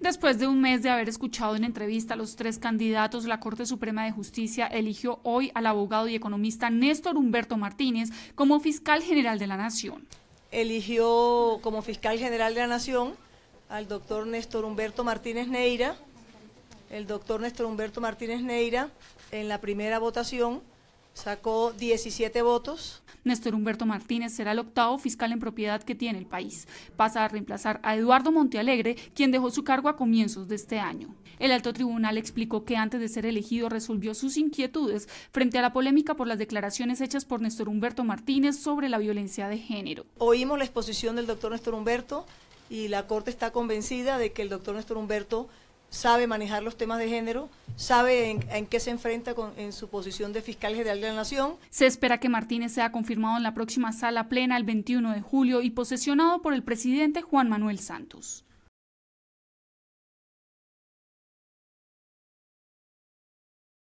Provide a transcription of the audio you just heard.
Después de un mes de haber escuchado en entrevista a los tres candidatos, la Corte Suprema de Justicia eligió hoy al abogado y economista Néstor Humberto Martínez como fiscal general de la Nación. Eligió como fiscal general de la Nación al doctor Néstor Humberto Martínez Neira. El doctor Néstor Humberto Martínez Neira, en la primera votación, sacó 17 votos. Néstor Humberto Martínez será el octavo fiscal en propiedad que tiene el país. Pasa a reemplazar a Eduardo Montealegre, quien dejó su cargo a comienzos de este año. El alto tribunal explicó que antes de ser elegido resolvió sus inquietudes frente a la polémica por las declaraciones hechas por Néstor Humberto Martínez sobre la violencia de género. Oímos la exposición del doctor Néstor Humberto y la Corte está convencida de que el doctor Néstor Humberto sabe manejar los temas de género, sabe en, qué se enfrenta en su posición de fiscal general de la Nación. Se espera que Martínez sea confirmado en la próxima sala plena el 21 de julio y posesionado por el presidente Juan Manuel Santos.